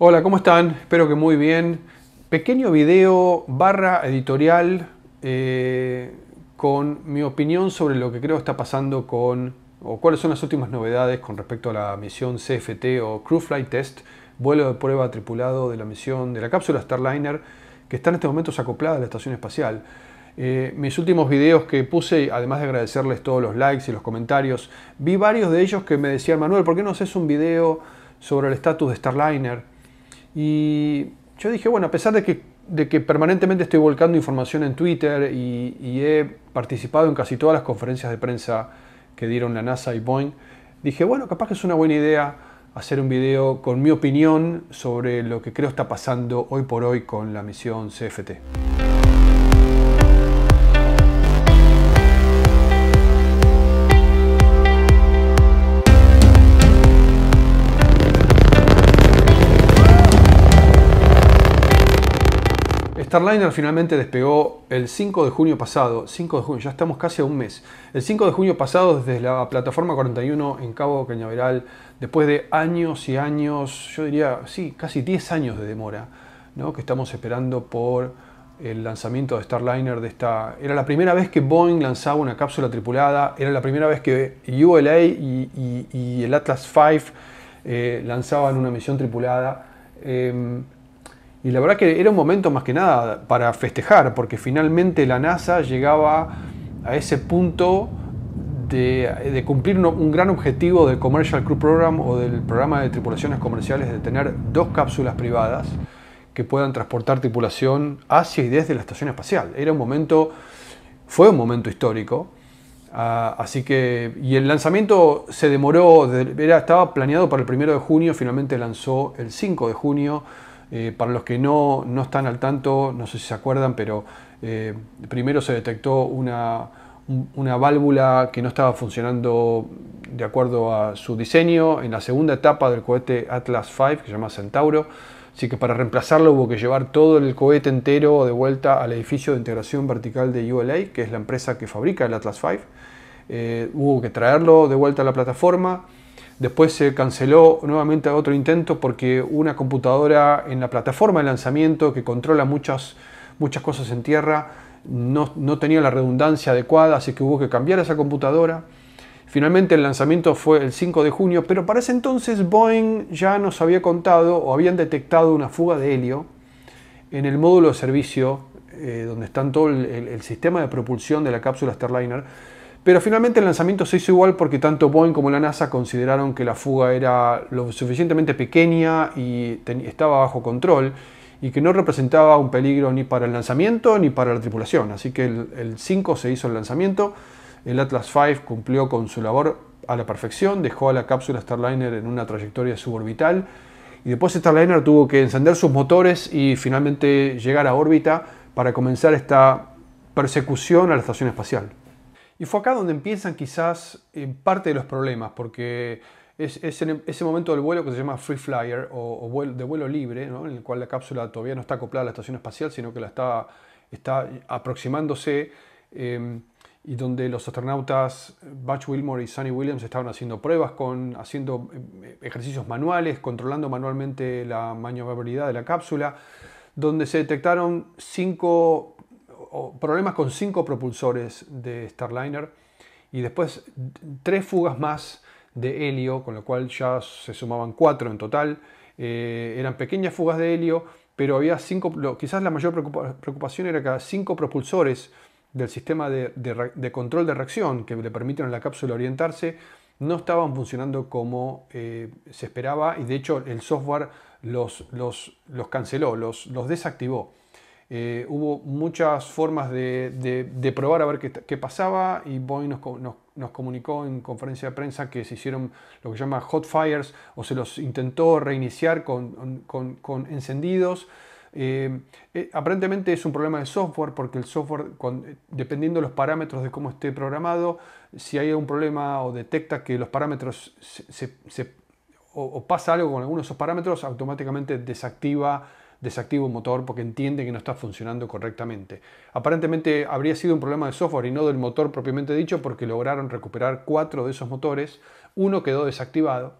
Hola, ¿cómo están? Espero que muy bien. Pequeño video barra editorial eh, con mi opinión sobre lo que creo está pasando con, o cuáles son las últimas novedades con respecto a la misión CFT o Crew Flight Test, vuelo de prueba tripulado de la misión de la cápsula Starliner, que está en estos momentos acoplada a la estación espacial. Eh, mis últimos videos que puse, además de agradecerles todos los likes y los comentarios, vi varios de ellos que me decían, Manuel, ¿por qué no haces un video sobre el estatus de Starliner? Y yo dije, bueno, a pesar de que, de que permanentemente estoy volcando información en Twitter y, y, he participado en casi todas las conferencias de prensa que dieron la NASA y Boeing, dije, bueno, capaz que es una buena idea hacer un video con mi opinión sobre lo que creo está pasando hoy por hoy con la misión CFT. Starliner finalmente despegó el 5 de junio pasado, 5 de junio, ya estamos casi a un mes. El 5 de junio pasado desde la plataforma 41 en Cabo Cañaveral, después de años y años, yo diría, sí, casi 10 años de demora, ¿no? que estamos esperando por el lanzamiento de Starliner de esta... Era la primera vez que Boeing lanzaba una cápsula tripulada, era la primera vez que ULA y, el Atlas V eh, lanzaban una misión tripulada. Eh, y la verdad que era un momento más que nada para festejar, porque finalmente la NASA llegaba a ese punto de, cumplir un, gran objetivo del Commercial Crew Program o del programa de tripulaciones comerciales de tener dos cápsulas privadas que puedan transportar tripulación hacia y desde la estación espacial. Era un momento, fue un momento histórico. Ah, así que, y el lanzamiento se demoró, era, estaba planeado para el primero de junio, finalmente lanzó el 5 de junio eh, para los que no, están al tanto, no sé si se acuerdan, pero eh, primero se detectó una, válvula que no estaba funcionando de acuerdo a su diseño en la segunda etapa del cohete Atlas V, que se llama Centauro. Así que para reemplazarlo hubo que llevar todo el cohete entero de vuelta al edificio de integración vertical de ULA, que es la empresa que fabrica el Atlas V. Eh, hubo que traerlo de vuelta a la plataforma Después se canceló nuevamente otro intento porque una computadora en la plataforma de lanzamiento que controla muchas, muchas cosas en tierra no, tenía la redundancia adecuada, así que hubo que cambiar esa computadora. Finalmente el lanzamiento fue el 5 de junio, pero para ese entonces Boeing ya nos había contado o habían detectado una fuga de helio en el módulo de servicio eh, donde está todo el, el sistema de propulsión de la cápsula Starliner pero finalmente el lanzamiento se hizo igual porque tanto Boeing como la NASA consideraron que la fuga era lo suficientemente pequeña y estaba bajo control y que no representaba un peligro ni para el lanzamiento ni para la tripulación. Así que el, 5 se hizo el lanzamiento, el Atlas V cumplió con su labor a la perfección, dejó a la cápsula Starliner en una trayectoria suborbital y después Starliner tuvo que encender sus motores y finalmente llegar a órbita para comenzar esta persecución a la estación espacial. Y fue acá donde empiezan quizás eh, parte de los problemas, porque es, en e-, ese momento del vuelo que se llama free flyer o, de vuelo libre, en el cual la cápsula todavía no está acoplada a la estación espacial, sino que la está, está aproximándose em, y donde los astronautas Butch Wilmore y Sunny Williams estaban haciendo pruebas, con, haciendo em, ejercicios manuales, controlando manualmente la maniobrabilidad de la cápsula, donde se detectaron cinco problemas con cinco propulsores de Starliner y después tres fugas más de helio, con lo cual ya se sumaban cuatro en total. Eh, eran pequeñas fugas de helio, pero había cinco, quizás la mayor preocupación era que cinco propulsores del sistema de, control de reacción que le permiten a la cápsula orientarse no estaban funcionando como eh, se esperaba y de hecho el software los, canceló, los desactivó. Eh, hubo muchas formas de, probar a ver qué, pasaba y Boeing nos, comunicó en conferencia de prensa que se hicieron lo que se llama hot fires o se los intentó reiniciar con, encendidos. Eh, eh, aparentemente es un problema de software porque el software, dependiendo de los parámetros de cómo esté programado, si hay un problema o detecta que los parámetros se, o, pasa algo con alguno de esos parámetros, automáticamente desactiva desactiva un motor porque entiende que no está funcionando correctamente. Aparentemente habría sido un problema de software y no del motor propiamente dicho porque lograron recuperar cuatro de esos motores, uno quedó desactivado.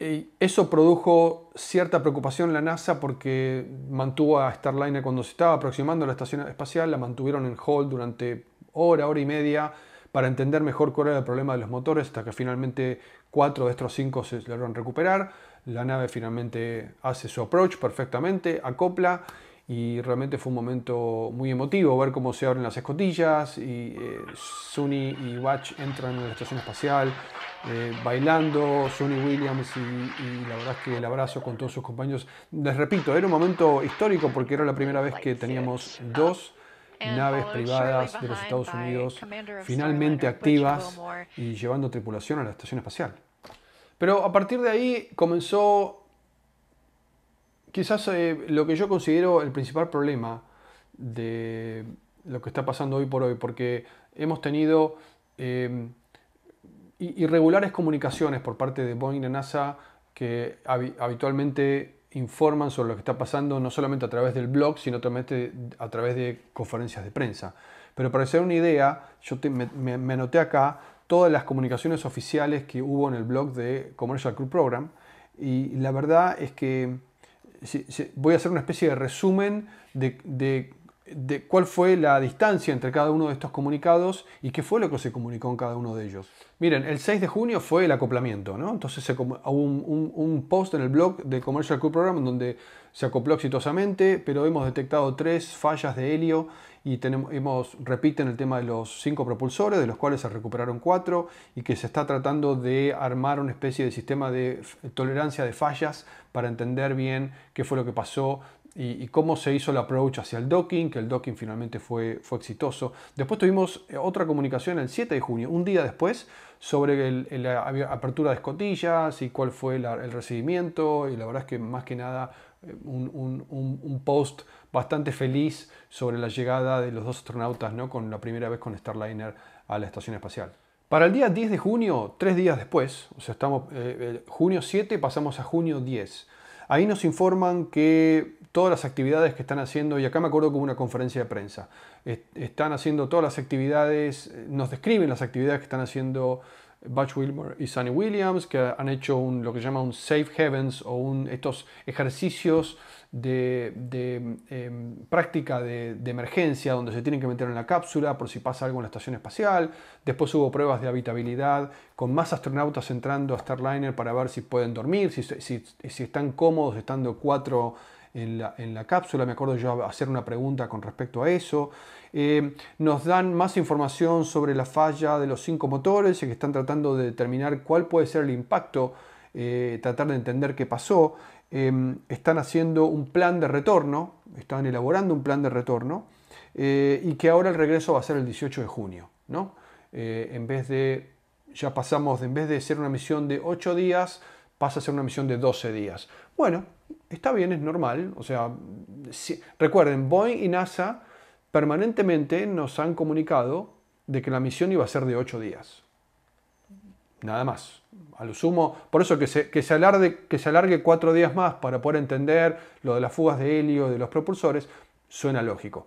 Eso produjo cierta preocupación en la NASA porque mantuvo a Starliner cuando se estaba aproximando a la estación espacial, la mantuvieron en hold durante hora, hora y media para entender mejor cuál era el problema de los motores, hasta que finalmente cuatro de estos cinco se lograron recuperar la nave finalmente hace su approach perfectamente, acopla y realmente fue un momento muy emotivo ver cómo se abren las escotillas y eh, y Watch entran en la estación espacial eh, bailando, Sunny Williams y, y, la verdad es que el abrazo con todos sus compañeros. Les repito, era un momento histórico porque era la primera vez que teníamos dos naves privadas de los Estados Unidos finalmente activas y llevando tripulación a la estación espacial. Pero a partir de ahí comenzó quizás eh, lo que yo considero el principal problema de lo que está pasando hoy por hoy, porque hemos tenido em, irregulares comunicaciones por parte de Boeing y NASA que habitualmente informan sobre lo que está pasando no solamente a través del blog, sino también a través de conferencias de prensa. Pero para hacer una idea, yo me, me, anoté acá todas las comunicaciones oficiales que hubo en el blog de Commercial Crew Program. Y la verdad es que voy a hacer una especie de resumen de, cuál fue la distancia entre cada uno de estos comunicados y qué fue lo que se comunicó en cada uno de ellos. Miren, el 6 de junio fue el acoplamiento, ¿no? Entonces hubo un, un, post en el blog de Commercial Crew Program donde se acopló exitosamente, pero hemos detectado tres fallas de helio y tenemos, hemos, repiten el tema de los cinco propulsores, de los cuales se recuperaron cuatro, y que se está tratando de armar una especie de sistema de tolerancia de fallas para entender bien qué fue lo que pasó y, cómo se hizo el approach hacia el docking, que el docking finalmente fue, exitoso. Después tuvimos eh, otra comunicación el 7 de junio, un día después, sobre la apertura de escotillas y cuál fue el recibimiento, y la verdad es que más que nada eh, un, un post bastante feliz sobre la llegada de los dos astronautas, ¿no? Con la primera vez con Starliner a la estación espacial. Para el día 10 de junio, tres días después, o sea, estamos eh, eh, junio 7, pasamos a junio 10. Ahí nos informan que todas las actividades que están haciendo, y acá me acuerdo como una conferencia de prensa, están haciendo todas las actividades, eh, nos describen las actividades que están haciendo Butch Wilmer y Sunny Williams, que han hecho un, lo que se llama un safe heavens o un, estos ejercicios de, em, práctica de, emergencia donde se tienen que meter en la cápsula por si pasa algo en la estación espacial. Después hubo pruebas de habitabilidad con más astronautas entrando a Starliner para ver si pueden dormir, si, están cómodos estando cuatro en la, en la cápsula. Me acuerdo yo hacer una pregunta con respecto a eso. Eh, nos dan más información sobre la falla de los cinco motores, y que están tratando de determinar cuál puede ser el impacto, eh, tratar de entender qué pasó. Em, están haciendo un plan de retorno, están elaborando un plan de retorno, eh, y que ahora el regreso va a ser el 18 de junio, en vez de, ya pasamos, en vez de ser una misión de 8 días, pasa a ser una misión de 12 días. Bueno, está bien, es normal. O sea, recuerden, Boeing y NASA permanentemente nos han comunicado de que la misión iba a ser de ocho días. Nada más. A lo sumo, por eso que se, alargue cuatro días más para poder entender lo de las fugas de helio, de los propulsores, suena lógico.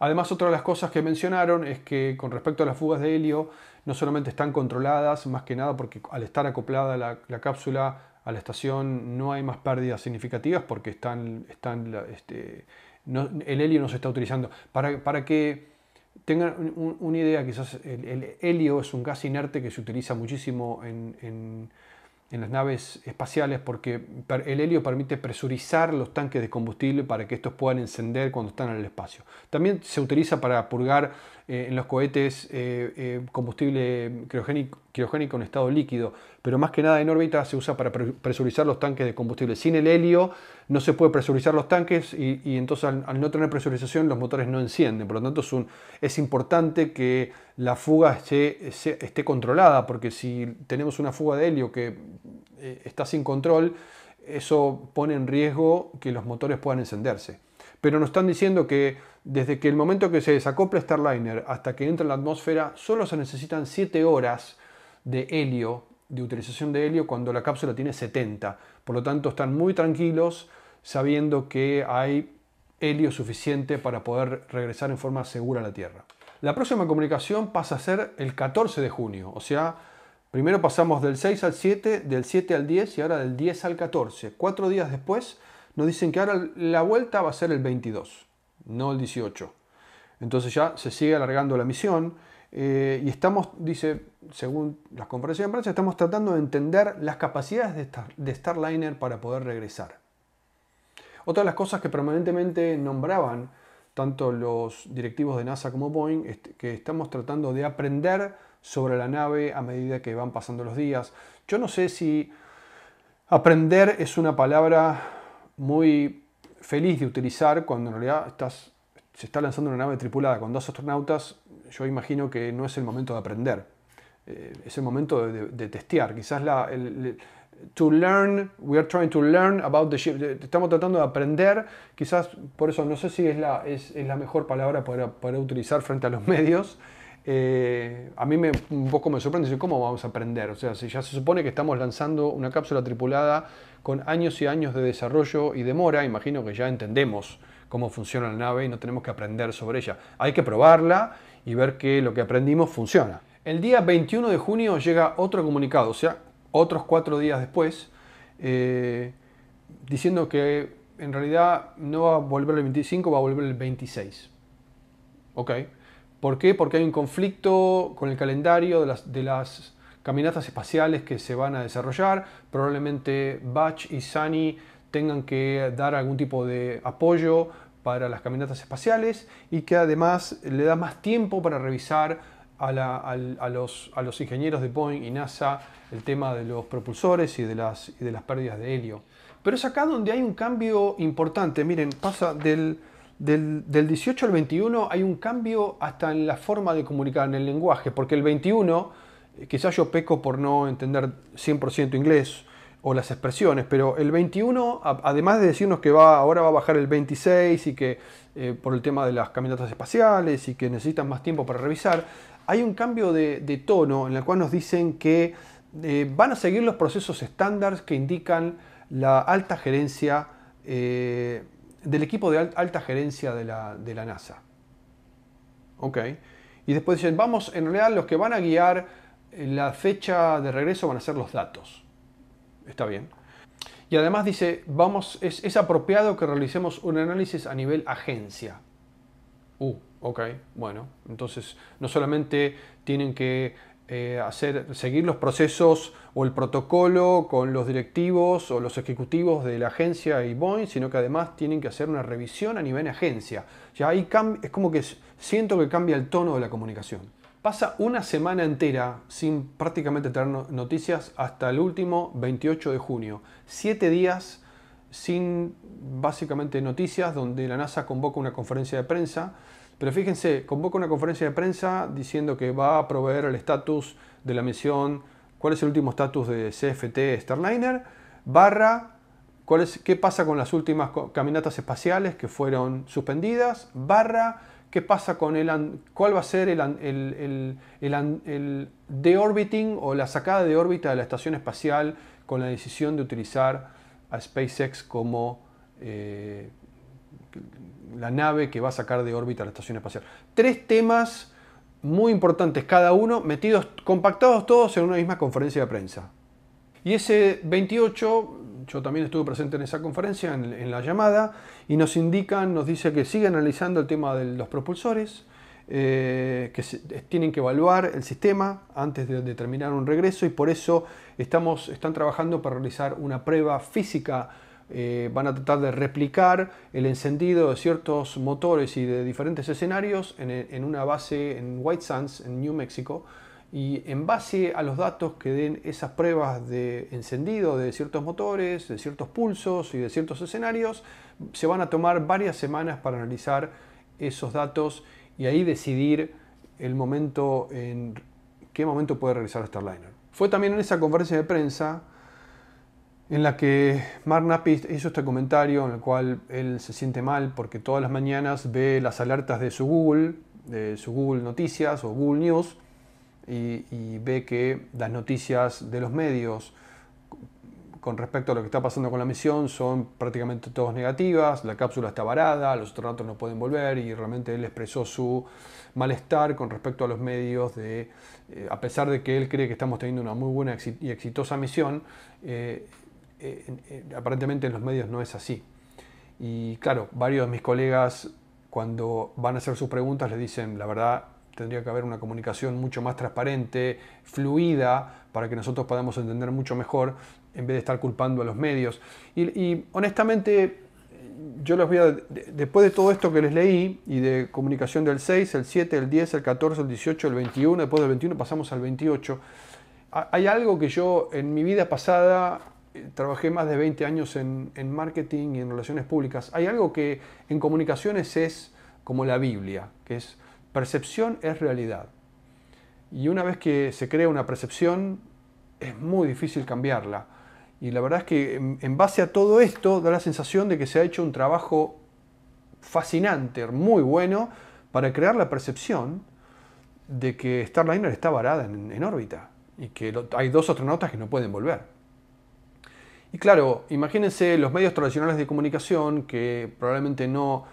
Además, otra de las cosas que mencionaron es que con respecto a las fugas de helio, no solamente están controladas, más que nada porque al estar acoplada la, cápsula a la estación no hay más pérdidas significativas porque están, están este, el helio no se está utilizando. Para, para que tengan una idea, quizás el, helio es un gas inerte que se utiliza muchísimo en, las naves espaciales porque el helio permite presurizar los tanques de combustible para que estos puedan encender cuando están en el espacio. También se utiliza para purgar eh, en los cohetes eh, eh, combustible criogénico, en estado líquido, pero más que nada en órbita se usa para presurizar los tanques de combustible. Sin el helio no se puede presurizar los tanques y, entonces al, no tener presurización los motores no encienden. Por lo tanto es, importante que la fuga esté, esté controlada, porque si tenemos una fuga de helio que está sin control, eso pone en riesgo que los motores puedan encenderse. Pero nos están diciendo que desde que el momento que se desacopla Starliner hasta que entra en la atmósfera, solo se necesitan 7 horas de helio, de utilización de helio, cuando la cápsula tiene 70. Por lo tanto, están muy tranquilos sabiendo que hay helio suficiente para poder regresar en forma segura a la Tierra. La próxima comunicación pasa a ser el 14 de junio, o sea, primero pasamos del 6 al 7, del 7 al 10 y ahora del 10 al 14. Cuatro días después nos dicen que ahora la vuelta va a ser el 22 no el 18. Entonces ya se sigue alargando la misión eh, y estamos, dice, según las conferencias de prensa, estamos tratando de entender las capacidades de, Starliner para poder regresar. Otra de las cosas que permanentemente nombraban tanto los directivos de NASA como Boeing, es que estamos tratando de aprender sobre la nave a medida que van pasando los días. Yo no sé si aprender es una palabra muy feliz de utilizar cuando en realidad estás, se está lanzando una nave tripulada con dos astronautas, yo imagino que no es el momento de aprender, eh, es el momento de, testear. Quizás la, to learn, we are trying to learn about the ship, estamos tratando de aprender, quizás por eso no sé si es la, es, es la mejor palabra para, para utilizar frente a los medios. Eh, a mí me, un poco me sorprende ¿cómo vamos a aprender? O sea, si ya se supone que estamos lanzando una cápsula tripulada con años y años de desarrollo y demora, imagino que ya entendemos cómo funciona la nave y no tenemos que aprender sobre ella. Hay que probarla y ver que lo que aprendimos funciona. El día 21 de junio llega otro comunicado, o sea, otros cuatro días después, eh, diciendo que en realidad no va a volver el 25, va a volver el 26. Ok. ¿Por qué? Porque hay un conflicto con el calendario de las, de las caminatas espaciales que se van a desarrollar. Probablemente Bach y Sani tengan que dar algún tipo de apoyo para las caminatas espaciales y que además le da más tiempo para revisar a, los, a los, ingenieros de Boeing y NASA el tema de los propulsores y de, las, y de las pérdidas de helio. Pero es acá donde hay un cambio importante. Miren, pasa del del, 18 al 21 hay un cambio hasta en la forma de comunicar, en el lenguaje, porque el 21, eh, quizás yo peco por no entender 100% inglés o las expresiones, pero el 21, además de decirnos que va, ahora va a bajar el 26 y que eh, por el tema de las caminatas espaciales y que necesitan más tiempo para revisar, hay un cambio de, tono en el cual nos dicen que eh, van a seguir los procesos estándares que indican la alta gerencia del equipo de alta gerencia de la, NASA. Ok. Y después dicen, vamos, en realidad los que van a guiar eh, la fecha de regreso van a ser los datos. Está bien. Y además dice, vamos, es, es apropiado que realicemos un análisis a nivel agencia. Uh, ok, bueno, entonces no solamente tienen que eh, hacer, seguir los procesos o el protocolo con los directivos o los ejecutivos de la agencia y Boeing, sino que además tienen que hacer una revisión a nivel de agencia. Ya ahí es como que siento que cambia el tono de la comunicación. Pasa una semana entera sin prácticamente tener noticias hasta el último 28 de junio. Siete días sin básicamente noticias donde la NASA convoca una conferencia de prensa pero fíjense, convoca una conferencia de prensa diciendo que va a proveer el estatus de la misión, cuál es el último estatus de CFT Starliner, barra cuál es, qué pasa con las últimas caminatas espaciales que fueron suspendidas, barra qué pasa con el, cuál va a ser el, el, el, deorbiting o la sacada de órbita de la estación espacial con la decisión de utilizar a SpaceX como eh, la nave que va a sacar de órbita la estación espacial. Tres temas muy importantes cada uno, metidos, compactados todos en una misma conferencia de prensa. Y ese 28, yo también estuve presente en esa conferencia, en, la llamada, y nos indican, nos dice que siguen analizando el tema de los propulsores, eh, que tienen que evaluar el sistema antes de determinar un regreso y por eso estamos, están trabajando para realizar una prueba física eh, van a tratar de replicar el encendido de ciertos motores y de diferentes escenarios en, una base en White Sands, en New Mexico, y en base a los datos que den esas pruebas de encendido de ciertos motores, de ciertos pulsos y de ciertos escenarios, se van a tomar varias semanas para analizar esos datos y ahí decidir el momento en qué momento puede regresar Starliner. Fue también en esa conferencia de prensa en la que Mark Napis hizo este comentario en el cual él se siente mal porque todas las mañanas ve las alertas de su Google, de su Google Noticias o Google News, y, ve que las noticias de los medios con respecto a lo que está pasando con la misión son prácticamente todas negativas, la cápsula está varada, los astronautas no pueden volver y realmente él expresó su malestar con respecto a los medios de, eh, a pesar de que él cree que estamos teniendo una muy buena y exitosa misión, eh, eh, eh, aparentemente en los medios no es así. Y claro, varios de mis colegas cuando van a hacer sus preguntas les dicen, la verdad, tendría que haber una comunicación mucho más transparente, fluida, para que nosotros podamos entender mucho mejor, en vez de estar culpando a los medios. Y, honestamente, yo les voy después de todo esto que les leí, y de comunicación del 6, el 7, el 10, el 14, el 18, el 21, después del 21 pasamos al 28, hay algo que yo en mi vida pasada trabajé más de 20 años en, marketing y en relaciones públicas. Hay algo que en comunicaciones es como la Biblia, que es percepción es realidad. Y una vez que se crea una percepción, es muy difícil cambiarla. Y la verdad es que en, base a todo esto da la sensación de que se ha hecho un trabajo fascinante, muy bueno, para crear la percepción de que Starliner está varada en, órbita y que hay dos astronautas que no pueden volver. Y claro, imagínense los medios tradicionales de comunicación que probablemente no,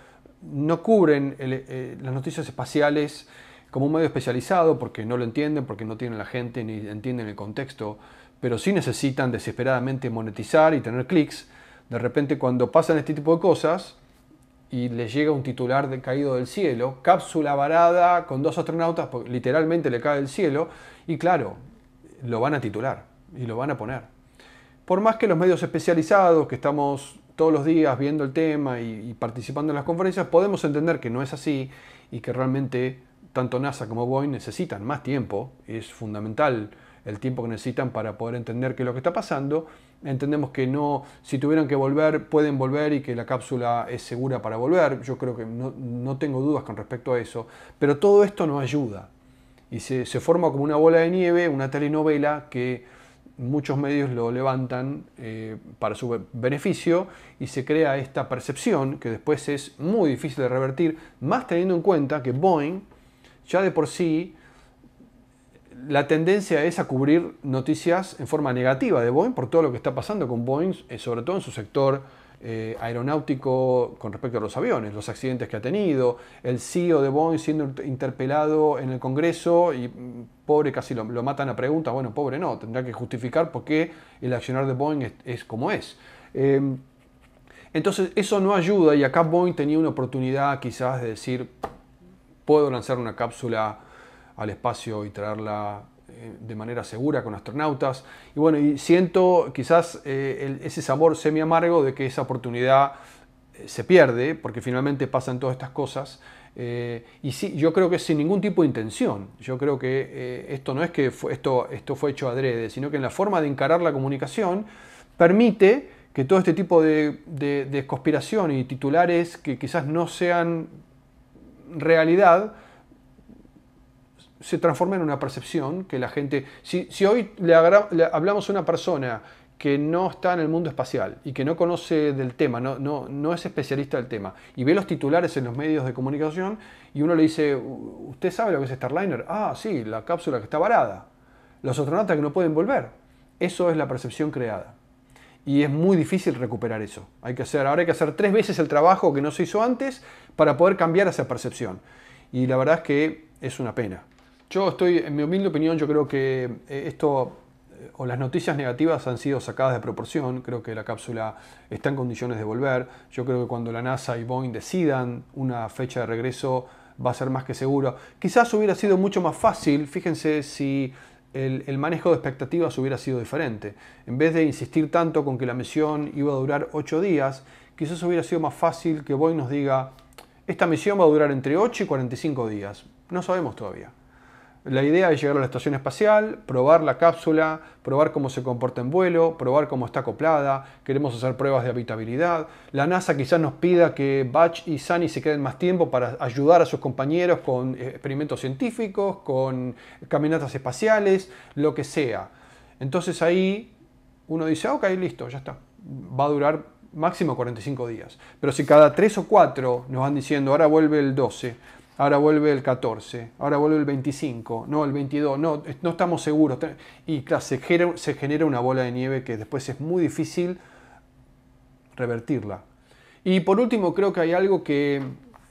no cubren eh, las noticias espaciales como un medio especializado porque no lo entienden, porque no tienen la gente ni entienden el contexto, pero sí necesitan desesperadamente monetizar y tener clics. De repente cuando pasan este tipo de cosas y les llega un titular de caído del cielo, cápsula varada con dos astronautas, literalmente le cae del cielo, y claro, lo van a titular y lo van a poner por más que los medios especializados que estamos todos los días viendo el tema y, participando en las conferencias, podemos entender que no es así y que realmente tanto NASA como Boeing necesitan más tiempo, es fundamental el tiempo que necesitan para poder entender qué es lo que está pasando. Entendemos que no, si tuvieran que volver, pueden volver y que la cápsula es segura para volver. Yo creo que no, tengo dudas con respecto a eso. Pero todo esto no ayuda. Y se, se forma como una bola de nieve, una telenovela que muchos medios lo levantan eh, para su beneficio y se crea esta percepción que después es muy difícil de revertir, más teniendo en cuenta que Boeing ya de por sí la tendencia es a cubrir noticias en forma negativa de Boeing por todo lo que está pasando con Boeing, eh, sobre todo en su sector eh, aeronáutico con respecto a los aviones, los accidentes que ha tenido, el CEO de Boeing siendo interpelado en el Congreso y mm, pobre casi lo, matan a preguntas, bueno, pobre no, tendrá que justificar por qué el accionar de Boeing es, como es. Em, entonces eso no ayuda y acá Boeing tenía una oportunidad quizás de decir, puedo lanzar una cápsula al espacio y traerla eh, de manera segura con astronautas. Y bueno, y siento quizás eh, ese sabor semi amargo de que esa oportunidad eh, se pierde, porque finalmente pasan todas estas cosas. y sí, yo creo que sin ningún tipo de intención. Yo creo que esto no es que esto, esto fue hecho adrede, sino que en la forma de encarar la comunicación permite que todo este tipo de, de, de conspiración y titulares que quizás no sean realidad se transforma en una percepción que la gente... Si, si hoy le, hablamos a una persona que no está en el mundo espacial y que no conoce del tema, no, no, no es especialista del tema, y ve los titulares en los medios de comunicación y uno le dice, ¿usted sabe lo que es Starliner? Ah, sí, la cápsula que está varada, los astronautas que no pueden volver. Eso es la percepción creada. Y es muy difícil recuperar eso. Hay que hacer, ahora hay que hacer tres veces el trabajo que no se hizo antes para poder cambiar esa percepción. Y la verdad es que es una pena. Yo estoy, en mi humilde opinión, yo creo que eh, esto eh, o las noticias negativas han sido sacadas de proporción. Creo que la cápsula está en condiciones de volver. Yo creo que cuando la NASA y Boeing decidan una fecha de regreso va a ser más que seguro. Quizás hubiera sido mucho más fácil, fíjense si el, manejo de expectativas hubiera sido diferente. En vez de insistir tanto con que la misión iba a durar ocho días, quizás hubiera sido más fácil que Boeing nos diga, esta misión va a durar entre 8 y 45 días. No sabemos todavía. La idea es llegar a la estación espacial, probar la cápsula, probar cómo se comporta en vuelo, probar cómo está acoplada, queremos hacer pruebas de habitabilidad. La NASA quizás nos pida que Batch y Sani se queden más tiempo para ayudar a sus compañeros con experimentos científicos, con caminatas espaciales, lo que sea. Entonces ahí uno dice, ah, ok, listo, ya está. Va a durar máximo 45 días. Pero si cada 3 o 4 nos van diciendo, ahora vuelve el 12, ahora vuelve el 14, ahora vuelve el 25, no, el 22, no, no estamos seguros. Y se genera, una bola de nieve que después es muy difícil revertirla. Y por último, creo que hay algo que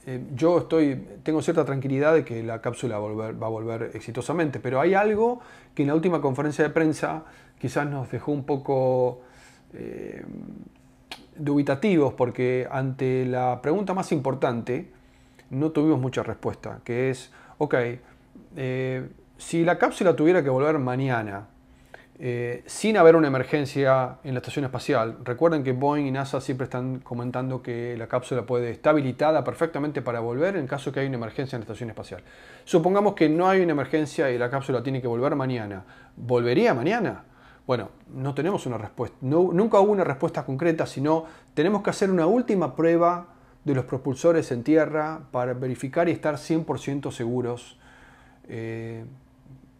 eh, yo estoy, tengo cierta tranquilidad de que la cápsula va a, volver, exitosamente, pero hay algo que en la última conferencia de prensa quizás nos dejó un poco eh, dubitativos, porque ante la pregunta más importante, no tuvimos mucha respuesta, que es, ok, eh, si la cápsula tuviera que volver mañana, eh, sin haber una emergencia en la estación espacial, recuerden que Boeing y NASA siempre están comentando que la cápsula puede estar habilitada perfectamente para volver en caso que haya una emergencia en la estación espacial. Supongamos que no hay una emergencia y la cápsula tiene que volver mañana, ¿volvería mañana? Bueno, no tenemos una respuesta, nunca hubo una respuesta concreta, sino tenemos que hacer una última prueba de los propulsores en tierra para verificar y estar 100% seguros eh,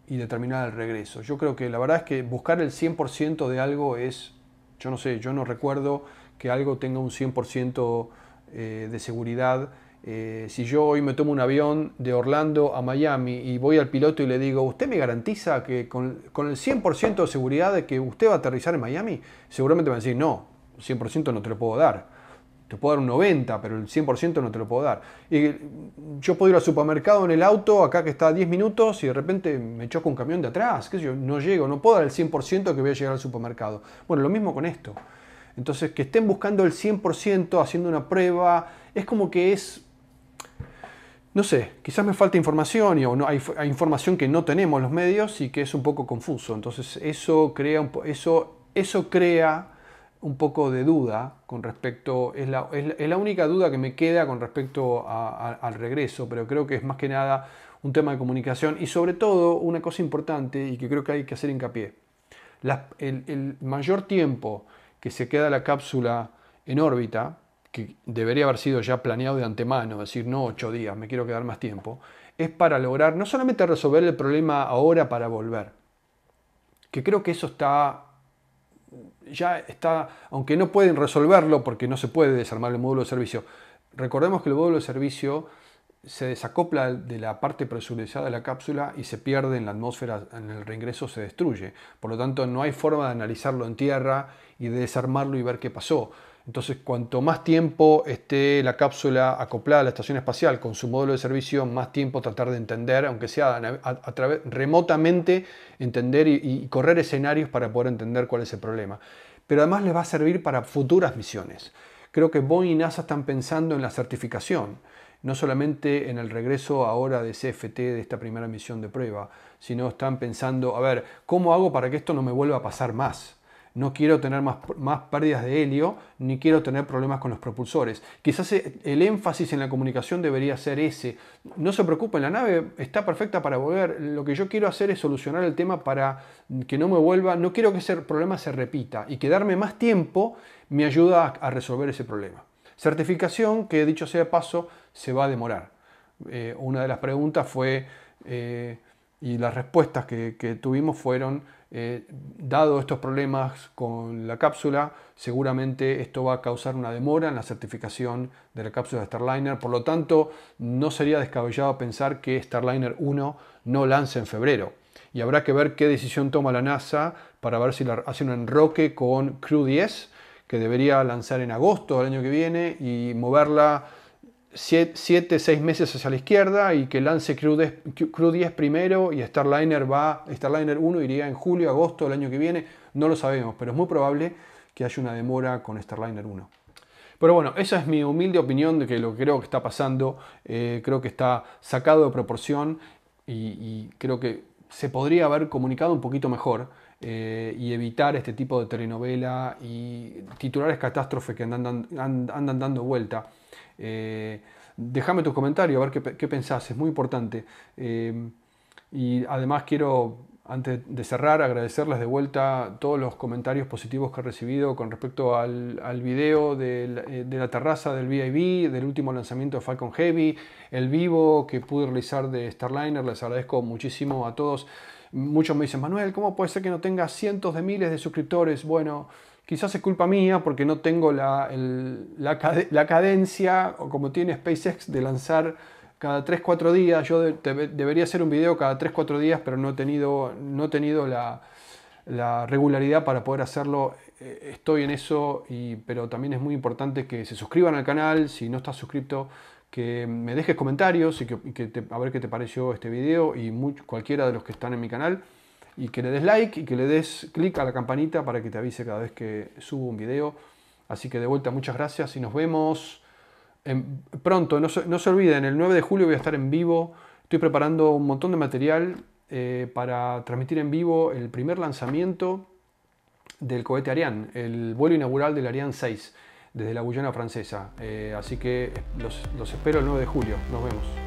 y determinar el regreso. Yo creo que la verdad es que buscar el 100% de algo es, yo no sé, yo no recuerdo que algo tenga un 100% eh, de seguridad. Eh, si yo hoy me tomo un avión de Orlando a Miami y voy al piloto y le digo, ¿usted me garantiza que con, el 100% de seguridad de que usted va a aterrizar en Miami? Seguramente me va a decir, no, 100% no te lo puedo dar te puedo dar un 90, pero el 100% no te lo puedo dar. Y yo puedo ir al supermercado en el auto, acá que está a 10 minutos, y de repente me choca un camión de atrás, qué yo, no llego, no puedo dar el 100% que voy a llegar al supermercado. Bueno, lo mismo con esto. Entonces, que estén buscando el 100%, haciendo una prueba, es como que es... No sé, quizás me falta información y, o no, hay, información que no tenemos los medios y que es un poco confuso. Entonces, eso crea, eso, eso crea un poco de duda con respecto, es la, única duda que me queda con respecto al regreso, pero creo que es más que nada un tema de comunicación y sobre todo una cosa importante y que creo que hay que hacer hincapié. el, mayor tiempo que se queda la cápsula en órbita, que debería haber sido ya planeado de antemano, decir no ocho días, me quiero quedar más tiempo, es para lograr no solamente resolver el problema ahora para volver, que creo que eso está ya está, aunque no pueden resolverlo porque no se puede desarmar el módulo de servicio, recordemos que el módulo de servicio se desacopla de la parte presurizada de la cápsula y se pierde en la atmósfera, en el reingreso se destruye. Por lo tanto, no hay forma de analizarlo en tierra y de desarmarlo y ver qué pasó. Entonces, cuanto más tiempo esté la cápsula acoplada a la estación espacial con su módulo de servicio, más tiempo tratar de entender, aunque sea remotamente, entender y, y correr escenarios para poder entender cuál es el problema. Pero además les va a servir para futuras misiones. Creo que Boeing y NASA están pensando en la certificación no solamente en el regreso ahora de CFT de esta primera misión de prueba, sino están pensando, a ver, ¿cómo hago para que esto no me vuelva a pasar más? no quiero tener más, más pérdidas de helio, ni quiero tener problemas con los propulsores. Quizás eh, el énfasis en la comunicación debería ser ese. No se preocupen, la nave está perfecta para volver. Lo que yo quiero hacer es solucionar el tema para que no me vuelva, no quiero que ese problema se repita y quedarme más tiempo me ayuda a resolver ese problema. Certificación que, dicho sea paso, se va a demorar. Eh, una de las preguntas fue, eh, y las respuestas que, tuvimos fueron, eh, dado estos problemas con la cápsula, seguramente esto va a causar una demora en la certificación de la cápsula de Starliner, por lo tanto no sería descabellado pensar que Starliner 1 no lance en febrero. Y habrá que ver qué decisión toma la NASA para ver si hace un enroque con Crew 10, que debería lanzar en agosto del año que viene, y moverla 7, 6 meses hacia la izquierda y que lance Crew 10, primero y Starliner, va, Starliner 1 iría en julio, agosto del año que viene. No lo sabemos, pero es muy probable que haya una demora con Starliner 1. Pero bueno, esa es mi humilde opinión de que lo que creo que está pasando, eh, creo que está sacado de proporción y, creo que se podría haber comunicado un poquito mejor eh, y evitar este tipo de telenovela y titulares catástrofes que andan dando vuelta. Eh, déjame tu comentario, a ver qué, qué pensás, es muy importante. Eh, y además quiero, antes de cerrar, agradecerles de vuelta todos los comentarios positivos que he recibido con respecto al, video de la, eh, de la, terraza del VIB, del último lanzamiento de Falcon Heavy, el vivo que pude realizar de Starliner. Les agradezco muchísimo a todos. Muchos me dicen, Manuel, ¿cómo puede ser que no tenga cientos de miles de suscriptores? Bueno, Quizás es culpa mía porque no tengo la, cadencia, o como tiene SpaceX, de lanzar cada 3-4 días. Yo debería hacer un video cada 3-4 días, pero no he tenido, no he tenido la, regularidad para poder hacerlo. E, estoy en eso, y, pero también es muy importante que se suscriban al canal. Si no estás suscrito, que me dejes comentarios y que, a ver qué te pareció este video y cualquiera de los que están en mi canal y que le des like y que le des clic a la campanita para que te avise cada vez que subo un video. Así que de vuelta, muchas gracias y nos vemos pronto. No se, olviden, el 9 de julio voy a estar en vivo. Estoy preparando un montón de material eh, para transmitir en vivo el primer lanzamiento del cohete Ariane, el vuelo inaugural del Ariane 6 desde la Guyana francesa. Eh, así que los espero el 9 de julio. Nos vemos.